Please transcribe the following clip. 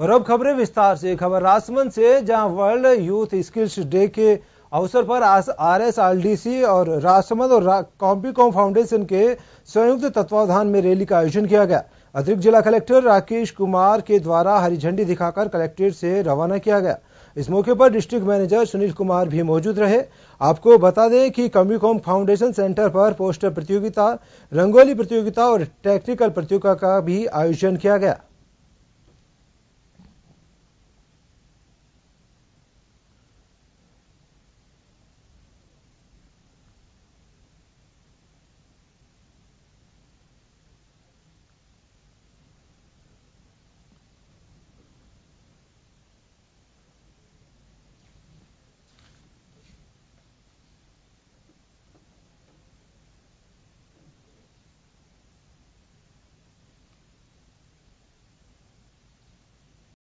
और अब खबरें विस्तार से खबर राजसमंद से जहां वर्ल्ड यूथ स्किल्स डे के अवसर पर R S R D C और राजसमंद और कॉम्पीकॉम फाउंडेशन के संयुक्त तत्वावधान में रैली का आयोजन किया गया अतिरिक्त जिला कलेक्टर राकेश कुमार के द्वारा हरी झंडी दिखाकर कलेक्ट्रेट से रवाना किया गया इस मौके पर डिस्ट्रिक्ट मैनेजर सुनील कुमार भी मौजूद रहे आपको बता दें कि कम्यूकॉम फाउंडेशन सेंटर पर पोस्टर प्रतियोगिता रंगोली प्रतियोगिता और टेक्निकल प्रतियोगिता का भी आयोजन किया गया